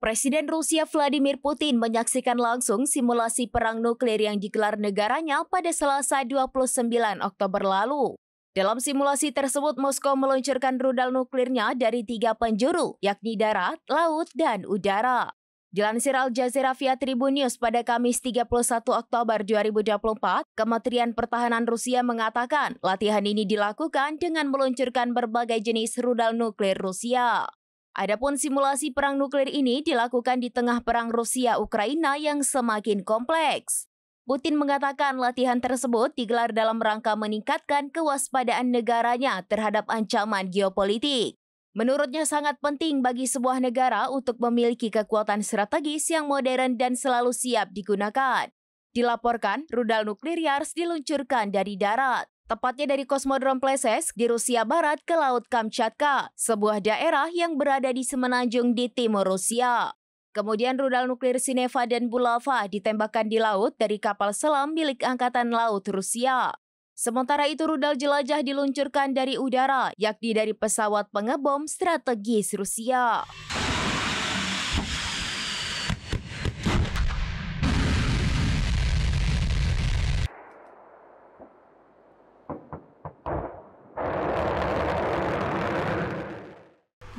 Presiden Rusia Vladimir Putin menyaksikan langsung simulasi perang nuklir yang digelar negaranya pada Selasa 29 Oktober lalu. Dalam simulasi tersebut, Moskow meluncurkan rudal nuklirnya dari tiga penjuru, yakni darat, laut, dan udara. Dilansir Al Jazeera via Tribun News pada Kamis 31 Oktober 2024, Kementerian Pertahanan Rusia mengatakan latihan ini dilakukan dengan meluncurkan berbagai jenis rudal nuklir Rusia. Adapun simulasi perang nuklir ini dilakukan di tengah perang Rusia-Ukraina yang semakin kompleks. Putin mengatakan latihan tersebut digelar dalam rangka meningkatkan kewaspadaan negaranya terhadap ancaman geopolitik. Menurutnya sangat penting bagi sebuah negara untuk memiliki kekuatan strategis yang modern dan selalu siap digunakan. Dilaporkan, rudal nuklir Yars diluncurkan dari darat tepatnya dari Kosmodrom Pleses di Rusia Barat ke Laut Kamchatka, sebuah daerah yang berada di semenanjung di timur Rusia. Kemudian rudal nuklir Sineva dan Bulava ditembakkan di laut dari kapal selam milik Angkatan Laut Rusia. Sementara itu rudal jelajah diluncurkan dari udara, yakni dari pesawat pengebom strategis Rusia.